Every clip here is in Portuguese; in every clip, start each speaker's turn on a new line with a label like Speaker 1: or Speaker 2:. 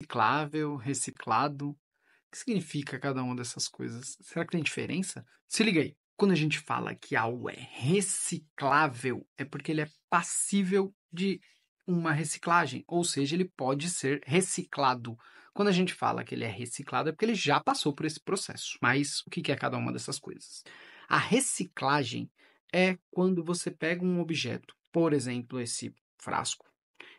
Speaker 1: reciclável, reciclado. O que significa cada uma dessas coisas? Será que tem diferença? Se liga aí. Quando a gente fala que algo é reciclável, é porque ele é passível de uma reciclagem, ou seja, ele pode ser reciclado. Quando a gente fala que ele é reciclado, é porque ele já passou por esse processo. Mas o que é cada uma dessas coisas? A reciclagem é quando você pega um objeto, por exemplo, esse frasco,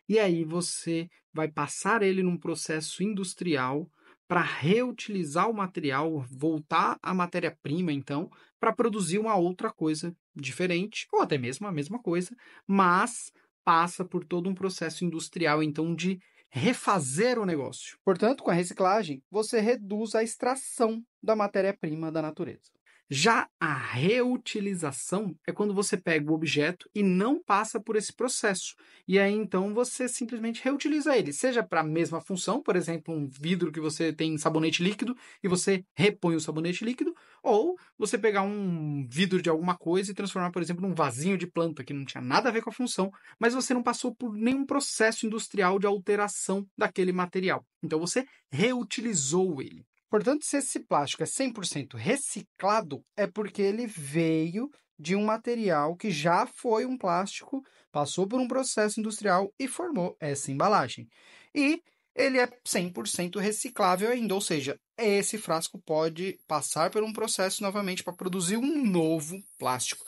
Speaker 1: e aí você vai passar ele num processo industrial para reutilizar o material, voltar a matéria-prima, então, para produzir uma outra coisa diferente, ou até mesmo a mesma coisa, mas passa por todo um processo industrial, então, de refazer o negócio. Portanto, com a reciclagem, você reduz a extração da matéria-prima da natureza. Já a reutilização é quando você pega o objeto e não passa por esse processo. E aí então você simplesmente reutiliza ele, seja para a mesma função, por exemplo, um vidro que você tem sabonete líquido e você repõe o sabonete líquido, ou você pegar um vidro de alguma coisa e transformar, por exemplo, num vasinho de planta que não tinha nada a ver com a função, mas você não passou por nenhum processo industrial de alteração daquele material. Então você reutilizou ele. Portanto, se esse plástico é 100% reciclado, é porque ele veio de um material que já foi um plástico, passou por um processo industrial e formou essa embalagem. E ele é 100% reciclável ainda, ou seja, esse frasco pode passar por um processo novamente para produzir um novo plástico.